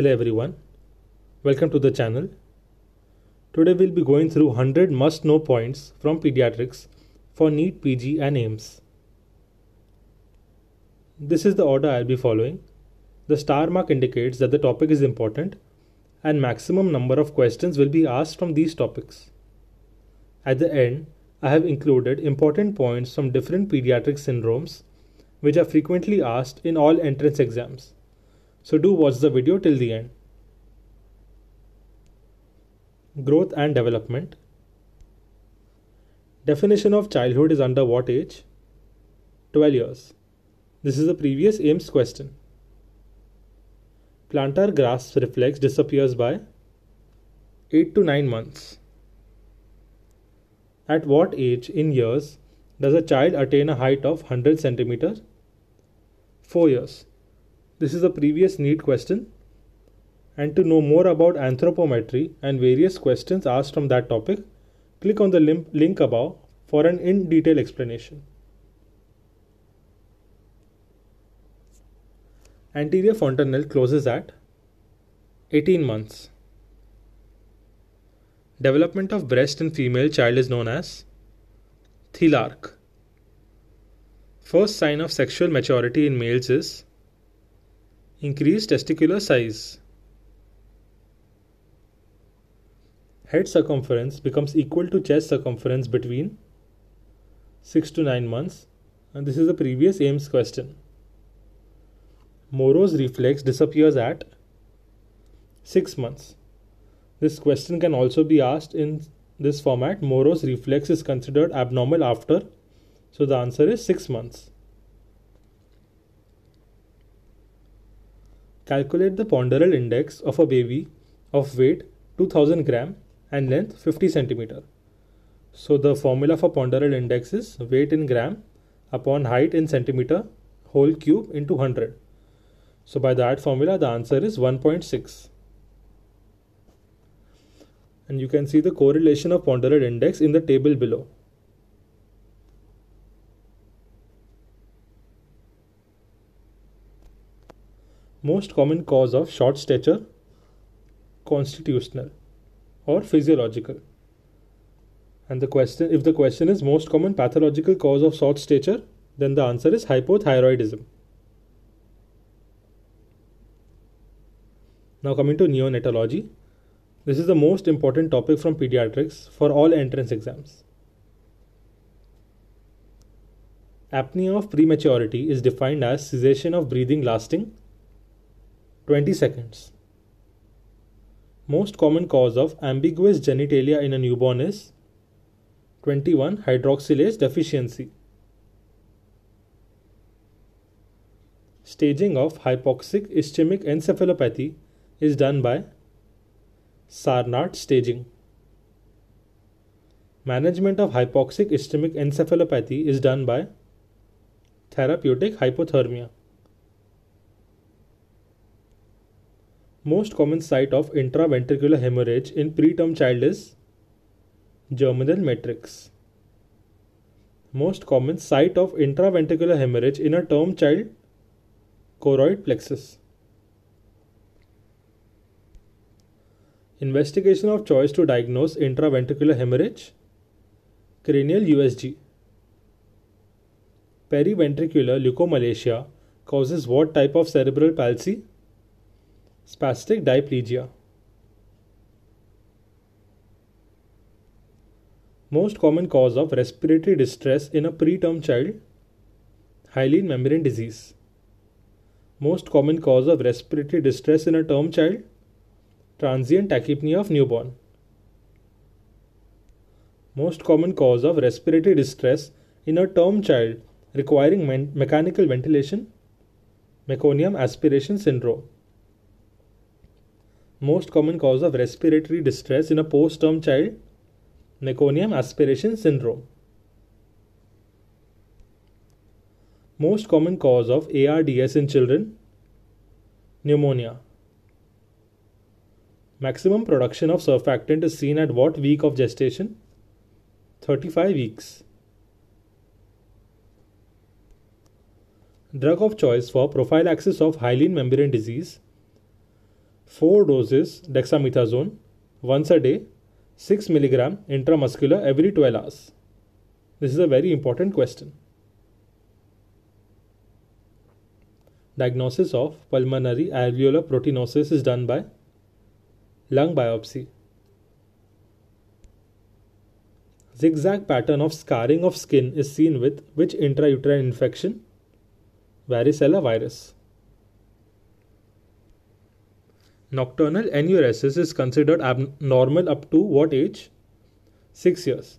Hello everyone, welcome to the channel. Today we'll be going through 100 must know points from pediatrics for NEET, PG and AIMS. This is the order I'll be following. The star mark indicates that the topic is important and maximum number of questions will be asked from these topics. At the end, I have included important points from different pediatric syndromes which are frequently asked in all entrance exams. So do watch the video till the end. Growth and development. Definition of childhood is under what age? 12 years. This is the previous AIMS question. Plantar grass reflex disappears by 8 to 9 months. At what age in years does a child attain a height of 100 cm? 4 years. This is a previous NEET question. And to know more about anthropometry and various questions asked from that topic, click on the link above for an in detail explanation. Anterior fontanelle closes at 18 months. Development of breast in female child is known as thelarch. First sign of sexual maturity in males is increase testicular size. Head circumference becomes equal to chest circumference between 6 to 9 months and this is the previous Ames question. Moro's reflex disappears at 6 months. This question can also be asked in this format. Moro's reflex is considered abnormal after, so the answer is 6 months. Calculate the ponderal index of a baby of weight 2000 gram and length 50 centimeter. So the formula for ponderal index is weight in gram upon height in centimeter whole cube into 100. So by that formula the answer is 1.6. And you can see the correlation of ponderal index in the table below. Most common cause of short stature constitutional or physiological. And the question if the question is most common pathological cause of short stature, then the answer is hypothyroidism. Now coming to neonatology. This is the most important topic from pediatrics for all entrance exams. Apnea of prematurity is defined as cessation of breathing lasting 20 seconds. Most common cause of ambiguous genitalia in a newborn is 21 hydroxylase deficiency. Staging of hypoxic ischemic encephalopathy is done by Sarnat staging. Management of hypoxic ischemic encephalopathy is done by therapeutic hypothermia. Most common site of intraventricular hemorrhage in preterm child is germinal matrix. Most common site of intraventricular hemorrhage in a term child choroid plexus. Investigation of choice to diagnose intraventricular hemorrhage cranial USG. Periventricular leukomalacia causes what type of cerebral palsy? spastic diplegia. Most common cause of respiratory distress in a preterm child hyaline membrane disease. Most common cause of respiratory distress in a term child transient tachypnea of newborn. Most common cause of respiratory distress in a term child requiring mechanical ventilation meconium aspiration syndrome most common cause of respiratory distress in a post-term child meconium aspiration syndrome most common cause of ARDS in children pneumonia maximum production of surfactant is seen at what week of gestation 35 weeks drug of choice for prophylaxis of hyaline membrane disease 4 doses dexamethasone once a day 6 mg intramuscular every 12 hours? This is a very important question. Diagnosis of pulmonary alveolar proteinosis is done by lung biopsy. Zigzag pattern of scarring of skin is seen with which intrauterine infection? Varicella virus. Nocturnal enuresis is considered abnormal up to what age? 6 years.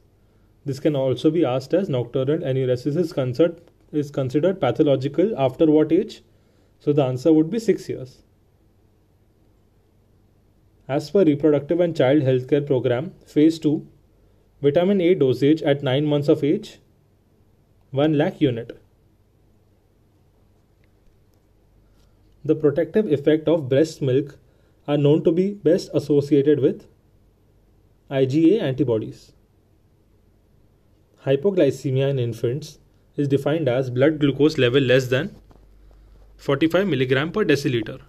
This can also be asked as nocturnal enuresis is considered, is considered pathological after what age? So the answer would be 6 years. As per reproductive and child healthcare program, phase 2, vitamin A dosage at 9 months of age, 1 lakh unit. The protective effect of breast milk are known to be best associated with IgA antibodies. Hypoglycemia in infants is defined as blood glucose level less than 45 mg per deciliter.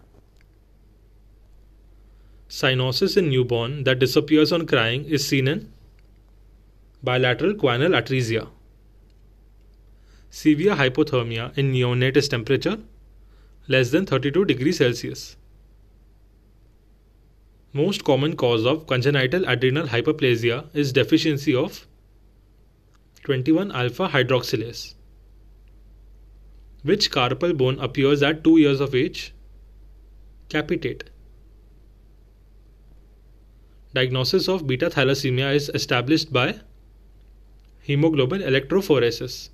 Cyanosis in newborn that disappears on crying is seen in bilateral quinal atresia. Severe hypothermia in neonate is temperature less than 32 degrees Celsius. Most common cause of congenital adrenal hyperplasia is deficiency of 21 alpha hydroxylase. Which carpal bone appears at 2 years of age? Capitate. Diagnosis of beta thalassemia is established by hemoglobin electrophoresis.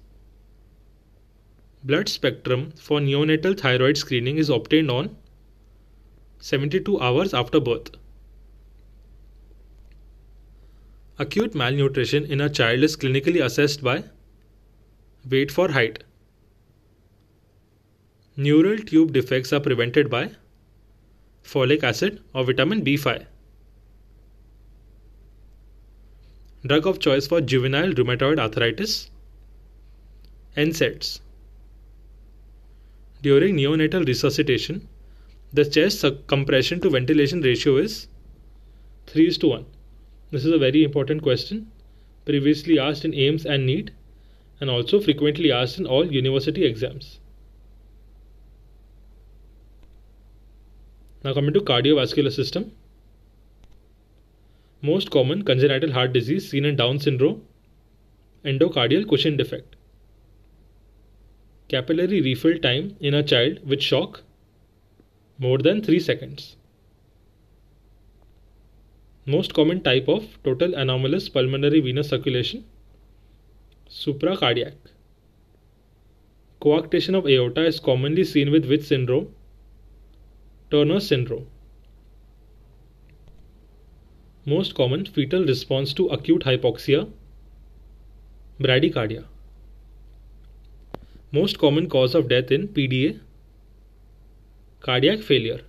Blood spectrum for neonatal thyroid screening is obtained on 72 hours after birth. Acute malnutrition in a child is clinically assessed by weight for height. Neural tube defects are prevented by folic acid or vitamin B5. Drug of choice for juvenile rheumatoid arthritis NSAIDs. During neonatal resuscitation, the chest compression to ventilation ratio is 3 is to 1. This is a very important question, previously asked in AIMS and NEET, and also frequently asked in all university exams. Now coming to cardiovascular system. Most common congenital heart disease seen in Down syndrome, endocardial cushion defect. Capillary refill time in a child with shock more than 3 seconds. Most common type of total anomalous pulmonary venous circulation supracardiac. Coarctation of aorta is commonly seen with which syndrome? Turner syndrome. Most common fetal response to acute hypoxia bradycardia. Most common cause of death in PDA cardiac failure.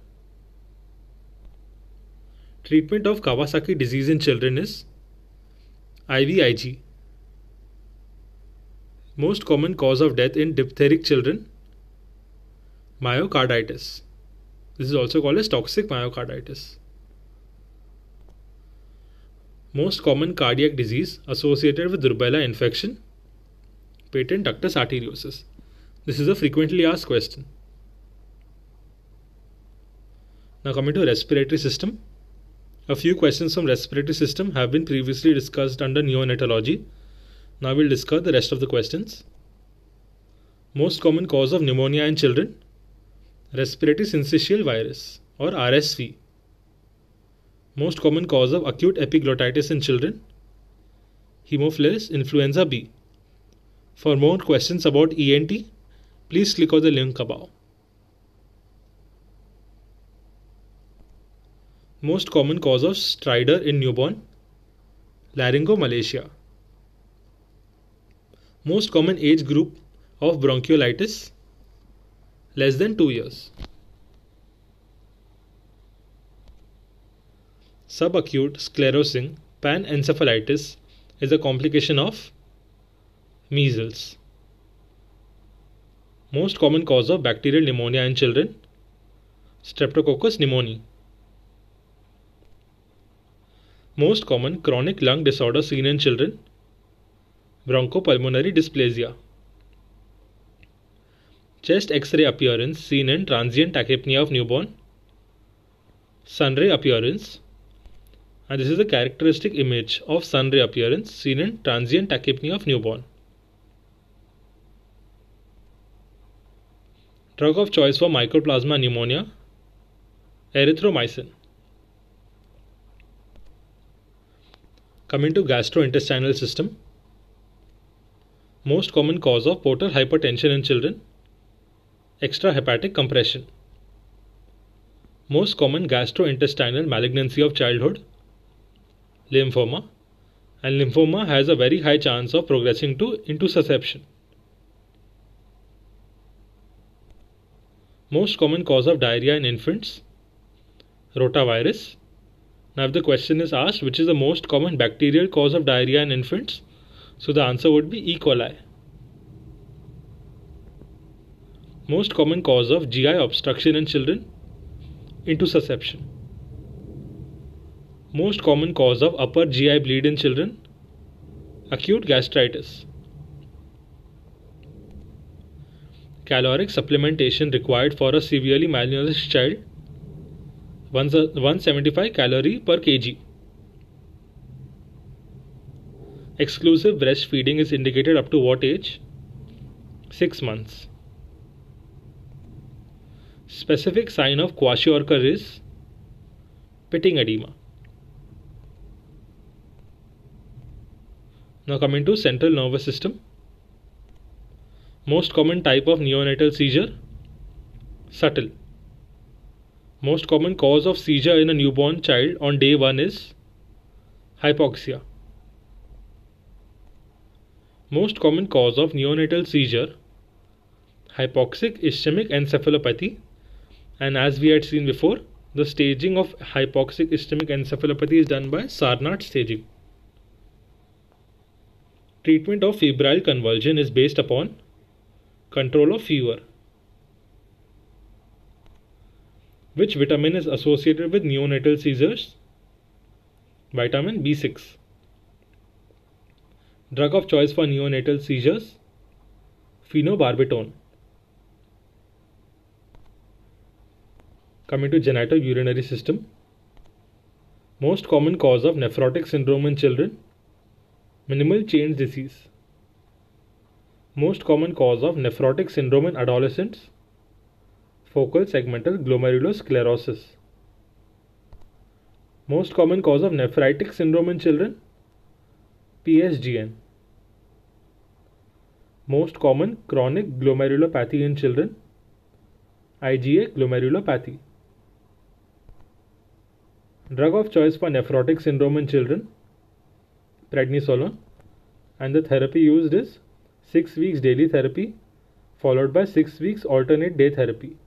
Treatment of Kawasaki disease in children is IVIG. Most common cause of death in diphtheric children myocarditis. This is also called as toxic myocarditis. Most common cardiac disease associated with rubella infection patent ductus arteriosus. This is a frequently asked question. Now coming to respiratory system. A few questions from respiratory system have been previously discussed under neonatology. Now we'll discuss the rest of the questions. Most common cause of pneumonia in children? Respiratory syncytial virus or RSV. Most common cause of acute epiglottitis in children? Haemophilus influenza B. For more questions about ENT, please click on the link above. Most common cause of stridor in newborn laryngomalacia. Most common age group of bronchiolitis less than 2 years. Subacute sclerosing panencephalitis is a complication of measles. Most common cause of bacterial pneumonia in children Streptococcus pneumoniae. Most common chronic lung disorder seen in children bronchopulmonary dysplasia. Chest x ray appearance seen in transient tachypnea of newborn. sunray appearance. And this is a characteristic image of sunray appearance seen in transient tachypnea of newborn. Drug of choice for mycoplasma pneumonia erythromycin. Coming to gastrointestinal system, most common cause of portal hypertension in children extrahepatic compression. Most common gastrointestinal malignancy of childhood lymphoma and lymphoma has a very high chance of progressing to susception Most common cause of diarrhea in infants rotavirus now, if the question is asked, which is the most common bacterial cause of diarrhea in infants? So the answer would be E. coli. Most common cause of GI obstruction in children? Intussusception. Most common cause of upper GI bleed in children? Acute gastritis. Caloric supplementation required for a severely malnourished child 175 calorie per kg. Exclusive breastfeeding is indicated up to what age? 6 months. Specific sign of kwashiorkor is pitting edema. Now coming to central nervous system. Most common type of neonatal seizure, subtle. Most common cause of seizure in a newborn child on day 1 is hypoxia. Most common cause of neonatal seizure hypoxic ischemic encephalopathy and as we had seen before the staging of hypoxic ischemic encephalopathy is done by Sarnat staging. Treatment of febrile convulsion is based upon control of fever. Which vitamin is associated with neonatal seizures? Vitamin B6. Drug of choice for neonatal seizures? Phenobarbitone. Coming to genitourinary system. Most common cause of nephrotic syndrome in children? Minimal change disease. Most common cause of nephrotic syndrome in adolescents? focal segmental glomerulosclerosis. Most common cause of nephritic syndrome in children PSGN. Most common chronic glomerulopathy in children IgA glomerulopathy. Drug of choice for nephrotic syndrome in children prednisolone and the therapy used is 6 weeks daily therapy followed by 6 weeks alternate day therapy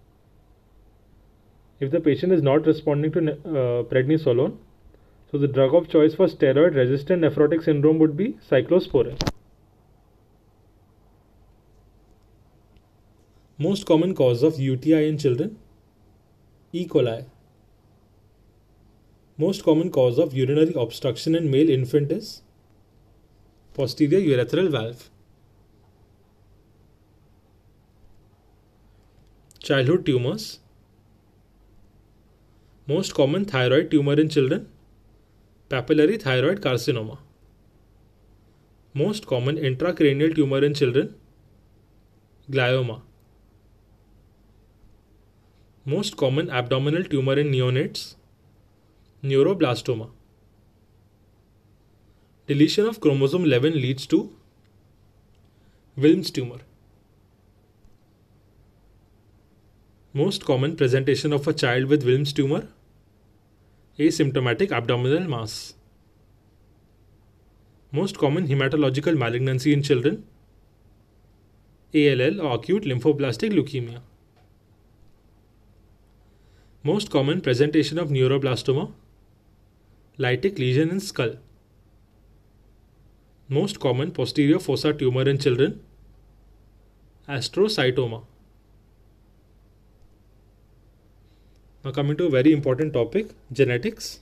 if the patient is not responding to uh, prednisolone. So the drug of choice for steroid resistant nephrotic syndrome would be cyclosporin. Most common cause of UTI in children E. coli. Most common cause of urinary obstruction in male infant is posterior urethral valve. Childhood tumors most common thyroid tumor in children papillary thyroid carcinoma. Most common intracranial tumor in children glioma. Most common abdominal tumor in neonates neuroblastoma. Deletion of chromosome 11 leads to Wilms tumor. Most common presentation of a child with Wilms tumor asymptomatic abdominal mass. Most common hematological malignancy in children ALL or acute lymphoblastic leukemia. Most common presentation of neuroblastoma lytic lesion in skull. Most common posterior fossa tumor in children astrocytoma. Now coming to a very important topic, genetics.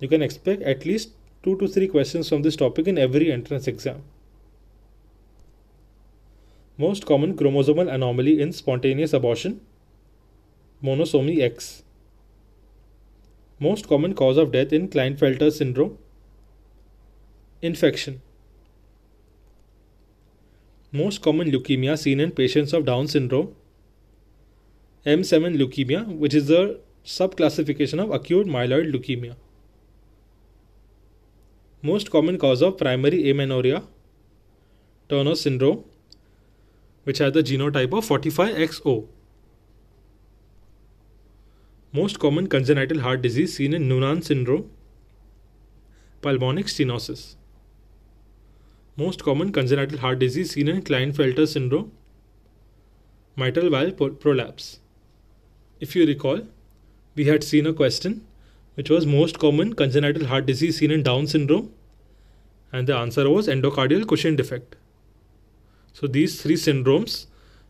You can expect at least 2 to 3 questions from this topic in every entrance exam. Most common chromosomal anomaly in spontaneous abortion, monosomy X. Most common cause of death in Klinefelter syndrome, infection. Most common leukemia seen in patients of Down syndrome, M7 leukemia, which is the subclassification of acute myeloid leukemia. Most common cause of primary amenorrhea, Turner syndrome, which has the genotype of 45XO. Most common congenital heart disease seen in Noonan syndrome, pulmonic stenosis. Most common congenital heart disease seen in Klinefelter syndrome, mitral valve prolapse. If you recall, we had seen a question which was most common congenital heart disease seen in Down syndrome, and the answer was endocardial cushion defect. So these three syndromes,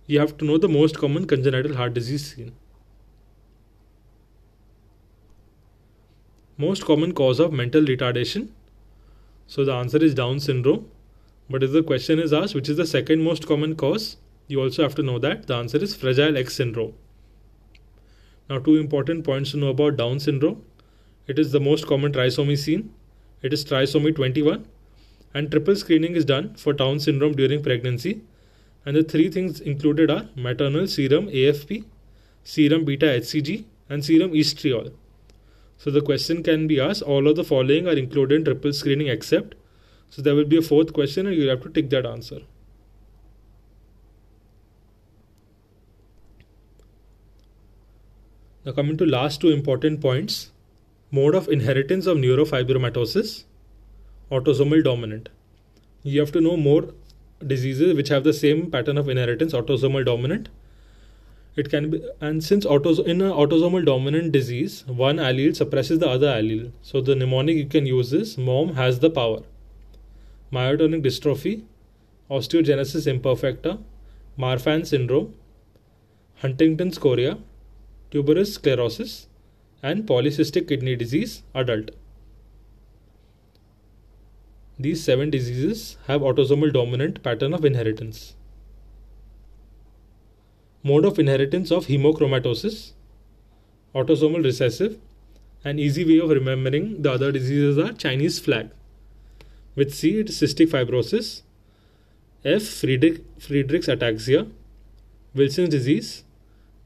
you have to know the most common congenital heart disease seen. Most common cause of mental retardation. So the answer is Down syndrome. But if the question is asked, which is the second most common cause, you also have to know that the answer is Fragile X syndrome. Now two important points to know about Down syndrome. It is the most common trisomy seen. It is trisomy 21 and triple screening is done for Down syndrome during pregnancy. And the three things included are maternal serum AFP, serum beta HCG and serum estriol. So the question can be asked all of the following are included in triple screening except. So there will be a fourth question and you'll have to tick that answer. Now coming to last two important points, mode of inheritance of neurofibromatosis, autosomal dominant. You have to know more diseases which have the same pattern of inheritance, autosomal dominant. It can be, and since autos, in an autosomal dominant disease, one allele suppresses the other allele. So the mnemonic you can use is MOM has the power. Myotonic dystrophy, osteogenesis imperfecta, Marfan syndrome, Huntington's chorea, tuberous sclerosis, and polycystic kidney disease adult. These seven diseases have autosomal dominant pattern of inheritance. Mode of inheritance of hemochromatosis, autosomal recessive, an easy way of remembering the other diseases are Chinese flag. With C, it is cystic fibrosis, F, Friedrich's ataxia, Wilson's disease,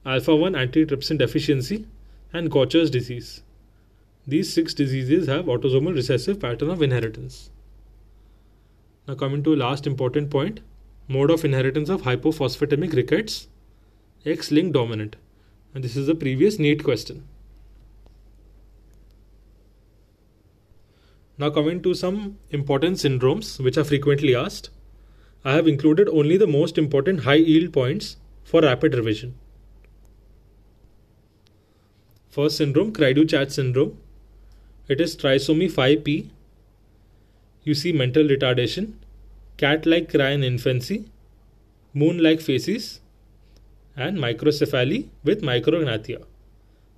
alpha 1 antitrypsin deficiency, and Gaucher's disease. These six diseases have autosomal recessive pattern of inheritance. Now coming to last important point, mode of inheritance of hypophosphatemic rickets, X-linked dominant. And this is the previous neat question. Now coming to some important syndromes which are frequently asked. I have included only the most important high yield points for rapid revision. First syndrome, Cri-du-chat syndrome. It is trisomy 5p. You see mental retardation, cat like cry in infancy, moon like faces, and microcephaly with micrognathia.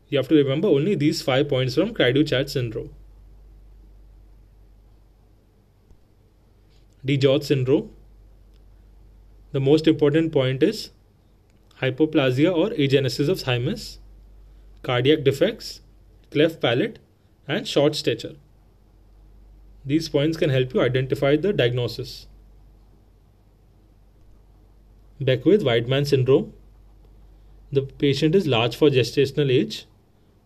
You have to remember only these five points from Cri-du-chat syndrome. DJOT syndrome. The most important point is hypoplasia or agenesis of thymus cardiac defects, cleft palate, and short stature. These points can help you identify the diagnosis. Beckwith-Weidman syndrome. The patient is large for gestational age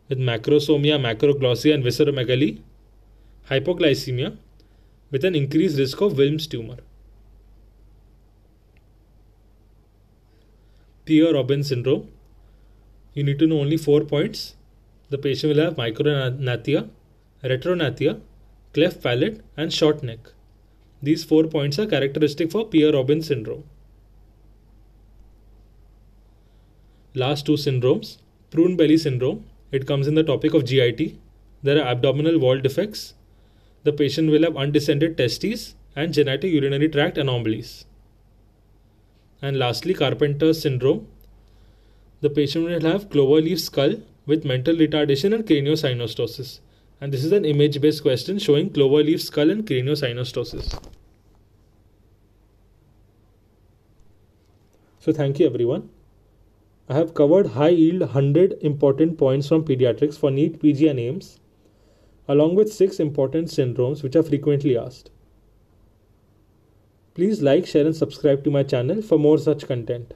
with macrosomia, macroglossia, and visceromegaly, hypoglycemia, with an increased risk of Wilms tumor. Pierre Robin syndrome you need to know only four points. The patient will have micronathia, retronathia, cleft palate, and short neck. These four points are characteristic for Pierre Robin syndrome. Last two syndromes prune belly syndrome, it comes in the topic of GIT. There are abdominal wall defects. The patient will have undescended testes and genital urinary tract anomalies. And lastly, Carpenter's syndrome, the patient will have clover leaf skull with mental retardation and craniosynostosis. And this is an image based question showing clover leaf skull and craniosynostosis. So, thank you everyone. I have covered high yield 100 important points from pediatrics for NEET, PG, and AIMS, along with 6 important syndromes which are frequently asked. Please like, share, and subscribe to my channel for more such content.